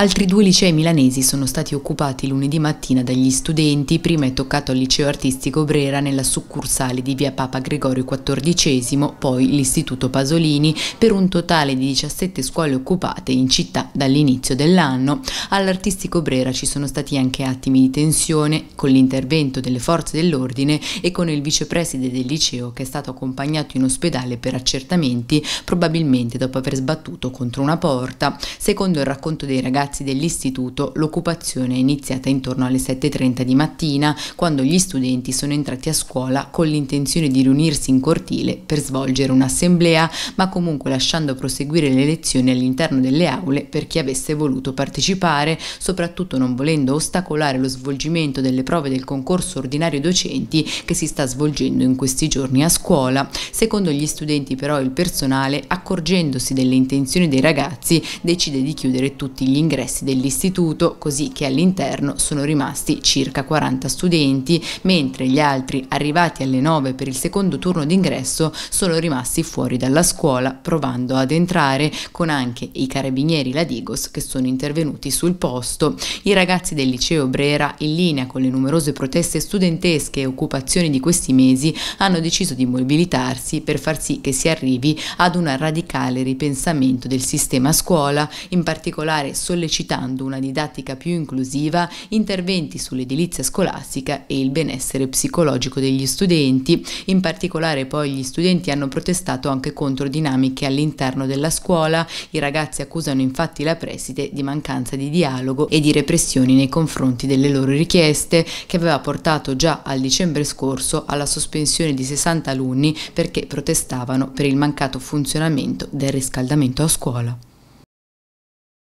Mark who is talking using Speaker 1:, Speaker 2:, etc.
Speaker 1: Altri due licei milanesi sono stati occupati lunedì mattina dagli studenti, prima è toccato al liceo artistico Brera nella succursale di via Papa Gregorio XIV, poi l'istituto Pasolini, per un totale di 17 scuole occupate in città dall'inizio dell'anno. All'artistico Brera ci sono stati anche attimi di tensione con l'intervento delle forze dell'ordine e con il vicepreside del liceo che è stato accompagnato in ospedale per accertamenti, probabilmente dopo aver sbattuto contro una porta. Secondo il racconto dei ragazzi ragazzi dell'istituto l'occupazione è iniziata intorno alle 7.30 di mattina, quando gli studenti sono entrati a scuola con l'intenzione di riunirsi in cortile per svolgere un'assemblea, ma comunque lasciando proseguire le lezioni all'interno delle aule per chi avesse voluto partecipare, soprattutto non volendo ostacolare lo svolgimento delle prove del concorso ordinario docenti che si sta svolgendo in questi giorni a scuola. Secondo gli studenti però il personale, accorgendosi delle intenzioni dei ragazzi, decide di chiudere tutti gli ingressi ingressi dell'istituto, così che all'interno sono rimasti circa 40 studenti, mentre gli altri arrivati alle 9 per il secondo turno d'ingresso sono rimasti fuori dalla scuola, provando ad entrare con anche i carabinieri Ladigos che sono intervenuti sul posto. I ragazzi del liceo Brera, in linea con le numerose proteste studentesche e occupazioni di questi mesi, hanno deciso di mobilitarsi per far sì che si arrivi ad un radicale ripensamento del sistema scuola, in particolare sollecitando esplicitando una didattica più inclusiva, interventi sull'edilizia scolastica e il benessere psicologico degli studenti. In particolare poi gli studenti hanno protestato anche contro dinamiche all'interno della scuola, i ragazzi accusano infatti la preside di mancanza di dialogo e di repressioni nei confronti delle loro richieste, che aveva portato già al dicembre scorso alla sospensione di 60 alunni perché protestavano per il mancato funzionamento del riscaldamento a scuola.